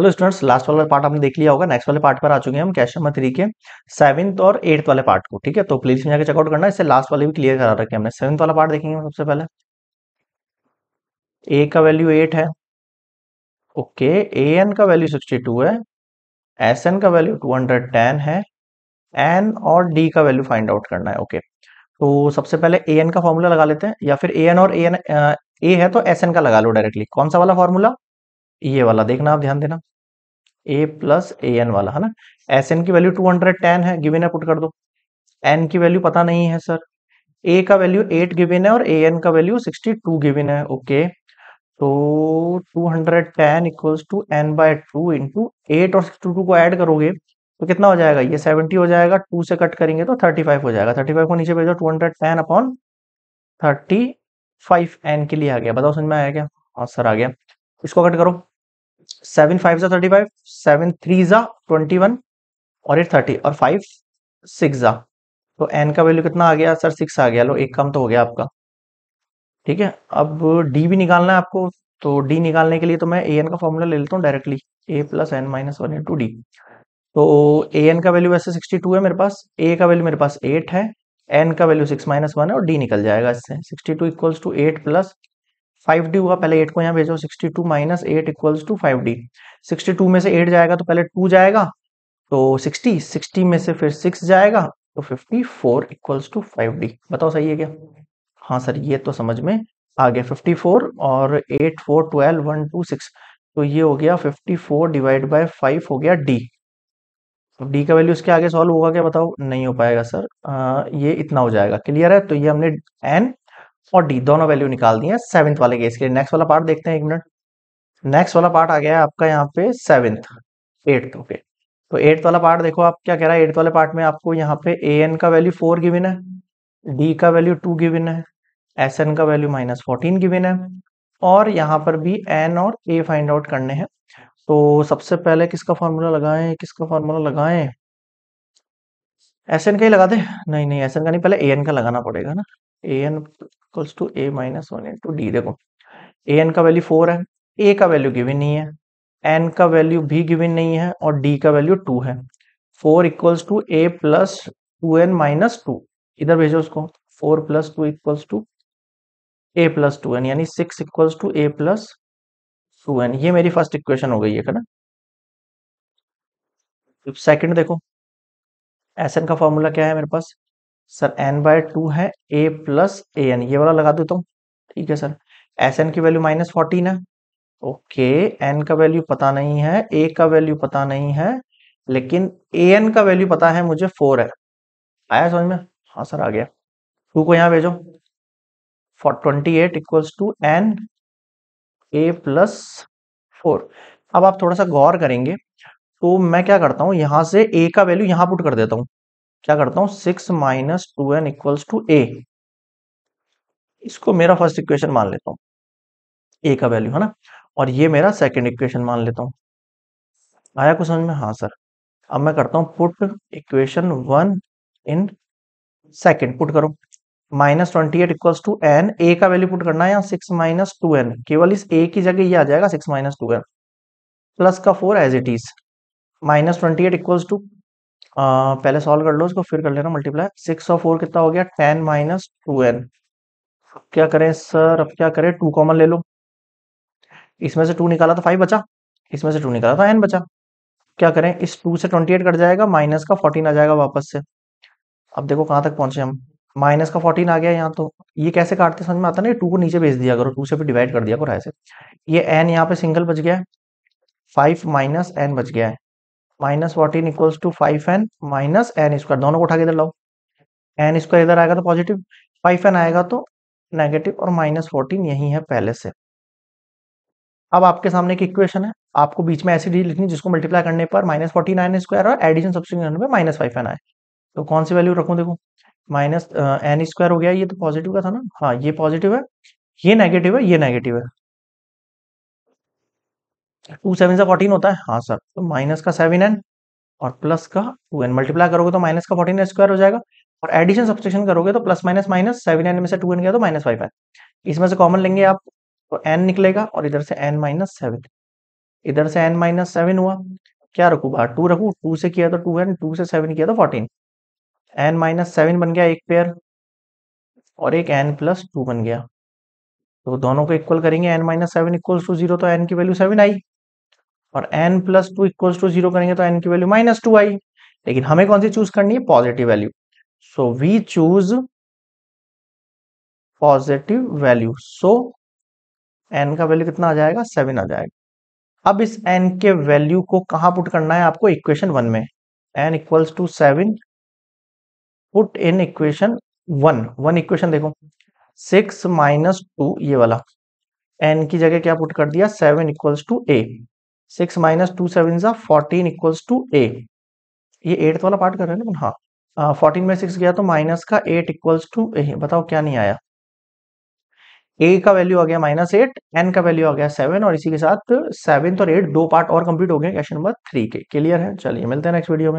hello students last वाला part हमने देख लिया होगा नेक्स्ट वाले पार्ट पर आ चुके हैं हम कैश नंबर थ्री के सेवंथ और एट्थ वाले पार्ट को ठीक है तो प्लीज में जाकर चेकआउट करना इससे लास्ट वाले भी क्लियर करा रखे हमने सेवंथ वाला पार्ट देखेंगे सबसे पहले ए का वैल्यू एट है ओके ए एन का वैल्यू सिक्सटी टू है एस एन का वैल्यू टू हंड्रेड टेन है एन और डी का वैल्यू फाइंड आउट करना है ओके तो सबसे पहले ए एन का फॉर्मूला लगा लेते हैं या फिर ए एन और ए एन ए है तो एस एन का लगा लो डायरेक्टली कौन सा वाला फॉर्मूला ये वाला देखना आप ध्यान देना ए प्लस ए एन वाला है ना एस एन की वैल्यू टू हंड्रेड टेन है गिविन है पुट कर दो एन की वैल्यू पता नहीं है सर ए का वैल्यू एट गिविन है और ए एन का वैल्यू सिक्सटी टू गिविन है ओके तो two hundred ten equals to N by two into eight और सिक्सटी टू को ऐड करोगे तो कितना हो जाएगा ये सेवेंटी हो जाएगा टू से कट करेंगे तो थर्टी फाइव हो जाएगा थर्टी फाइव को नीचे भेजो two hundred ten upon thirty five N के लिए आ गया बताओ समझ में आया क्या हाँ सर आ गया इसको कट करो सेवन फाइव जा थर्टी फाइव सेवन थ्री जा ट्वेंटी वन और एट थर्टी और फाइव सिक्स जा तो एन का वैल्यू कितना आ गया सर सिक्स आ गया लो एक काम तो हो गया आपका ठीक है अब डी भी निकालना है आपको तो डी निकालने के लिए तो मैं ए एन का फॉर्मूला ले लेता हूँ directly A plus N minus one into D तो ए एन का वैल्यू वैसे सिक्सटी टू है मेरे पास ए का वैल्यू मेरे पास एट है एन का वैल्यू सिक्स माइनस वन है और डी निकल जाएगा इससे sixty two equals to eight plus five D हुआ पहले एट को यहाँ भेजो sixty two minus eight equals to five D sixty two में से एट जाएगा तो पहले टू जाएगा तो सिक्सटी सिक्सटी में से फिर सिक्स जाएगा तो fifty four equals to five D बताओ सही है क्या हाँ सर ये तो समझ में आ गया फिफ्टी फोर और eight four twelve one two six तो ये हो गया fifty four divide by five हो गया डी तो डी का वैल्यू इसके आगे सॉल्व होगा क्या बताओ नहीं हो पाएगा सर आ, ये इतना हो जाएगा क्लियर है तो ये हमने एन और डी दोनों वैल्यू निकाल दिए सेवेंथ वाले केस के लिए नेक्स्ट वाला पार्ट देखते हैं एक मिनट नेक्स्ट वाला पार्ट आ गया है आपका यहाँ पे सेवेंथ एट्थ ओके तो एट्थ वाला पार्ट देखो आप क्या कह रहा है एट्थ वाले पार्ट में आपको यहाँ पे ए एन का वैल्यू फोर गिविन है डी का वैल्यू टू गिविन है एस एन का वैल्यू माइनस फोर्टीन गिविन है और यहाँ पर भी एन और ए फाइंड आउट करने हैं तो सबसे पहले किसका फॉर्मूला लगाए किसका फॉर्मूला लगाए एस एन का ही लगा दे नहीं नहीं एस एन का नहीं पहले ए एन का लगाना पड़ेगा ना A N equals to A minus one into D देखो ए एन का वैल्यू फोर है ए का वैल्यू गिवन नहीं है एन का वैल्यू भी गिवन नहीं है और डी का वैल्यू टू है four equals to A plus two N minus two इधर भेजो उसको four plus two equals to A plus two N यानी six equals to A plus two N ये मेरी फर्स्ट इक्वेशन हो गई है ना सेकंड देखो एस एन का फॉर्मूला क्या है मेरे पास सर एन बाय टू है ए प्लस ए एन ये वाला लगा देता हूँ ठीक है सर एस एन की वैल्यू माइनस फोर्टीन है ओके एन का वैल्यू पता नहीं है ए का वैल्यू पता नहीं है लेकिन ए एन का वैल्यू पता है मुझे फोर है आया समझ में हाँ सर आ गया टू को यहाँ भेजो for twenty eight equals to N A plus four अब आप थोड़ा सा गौर करेंगे तो मैं क्या करता हूँ यहाँ से ए का वैल्यू यहाँ पुट कर देता हूँ क्या करता हूं six minus two N equals to A इसको मेरा फर्स्ट इक्वेशन मान लेता हूं ए का वैल्यू है ना और ये मेरा सेकंड इक्वेशन मान लेता हूं आया कुछ समझ में हाँ सर अब मैं करता हूं put equation one in second put करो minus twenty eight equals to N A का वैल्यू पुट करना है यहाँ सिक्स माइनस टू एन केवल इस ए की जगह ये आ जाएगा six minus two N plus का four as it is minus twenty eight equals to पहले सॉल्व कर लो उसको फिर कर लेना मल्टीप्लाई सिक्स और फोर कितना हो गया टेन माइनस टू एन क्या करें सर अब क्या करें टू कॉमन ले लो इसमें से टू निकाला तो फाइव बचा इसमें से टू निकाला था तो एन बचा क्या करें इस टू से ट्वेंटी एट कट जाएगा माइनस का फोर्टीन आ जाएगा वापस से अब देखो कहाँ तक पहुंचे हम माइनस का फोर्टीन आ गया यहाँ तो ये कैसे काटते समझ में आता ना टू को नीचे भेज दिया करो टू से भी डिवाइड कर दिया करो ऐसे ये एन यहाँ पे सिंगल बच गया है फाइव माइनस एन बच गया है minus fourteen equals to five N minus N square दोनों को उठा के इधर लाओ एन स्क्वायर इधर आएगा तो पॉजिटिव फाइव एन आएगा तो नेगेटिव और माइनस फोर्टीन यही है पहले से अब आपके सामने एक इक्वेशन है आपको बीच में ऐसी डी लिखनी जिसको मल्टीप्लाई करने पर माइनस फोर्टी नाइन स्क्वायर और एडिशन सब्सिट्यूशन करने पर माइनस फाइव एन आए तो कौन सी वैल्यू रखूँ देखो माइनस एन स्क्वायर हो गया ये तो पॉजिटिव का था ना हाँ ये पॉजिटिव है ये नेगेटिव है ये नेगेटिव है टू सेवन से फोर्टीन होता है हाँ सर तो माइनस का सेवन एन और प्लस का टू एन मल्टीप्लाई करोगे तो माइनस का फोर्टीन स्क्वायर हो जाएगा और एडिशन सब्सट्रक्शन करोगे तो plus minus minus seven N में से टू एन गया तो माइनस फाइव एन इसमें से कॉमन लेंगे आप तो एन निकलेगा और इधर से एन माइनस सेवन इधर से एन माइनस सेवन हुआ क्या रखू बाहर टू रखू टू से किया तो टू एन टू से सेवन किया तो फोर्टीन एन माइनस सेवन बन गया एक पेयर और एक एन प्लस टू बन गया तो दोनों को इक्वल करेंगे N minus seven equal to zero तो एन की वैल्यू सेवन आई और N plus two equal to zero करेंगे तो एन की वैल्यू माइनस टू आई लेकिन हमें कौन सी चूज करनी है positive value so we choose positive value so N का वैल्यू कितना आ जाएगा सेवन आ जाएगा अब इस एन के वैल्यू को कहां पुट करना है आपको इक्वेशन वन में N equals to seven put in equation one one equation देखो सिक्स माइनस टू ये वाला एन की जगह क्या पुट कर दिया seven equals to A six minus two seven सा फोर्टीन इक्वल्स टू ए ये एट्थ वाला पार्ट कर रहे हैं लेकिन हाँ फोर्टीन में सिक्स गया तो माइनस का एट इक्वल्स टू ए बताओ क्या नहीं आया ए का वैल्यू आ गया माइनस एट एन का वैल्यू आ गया सेवन और इसी के साथ सेवन और एट दो पार्ट और कंप्लीट हो गए क्वेश्चन नंबर थ्री के क्लियर है चलिए मिलते हैं नेक्स्ट वीडियो में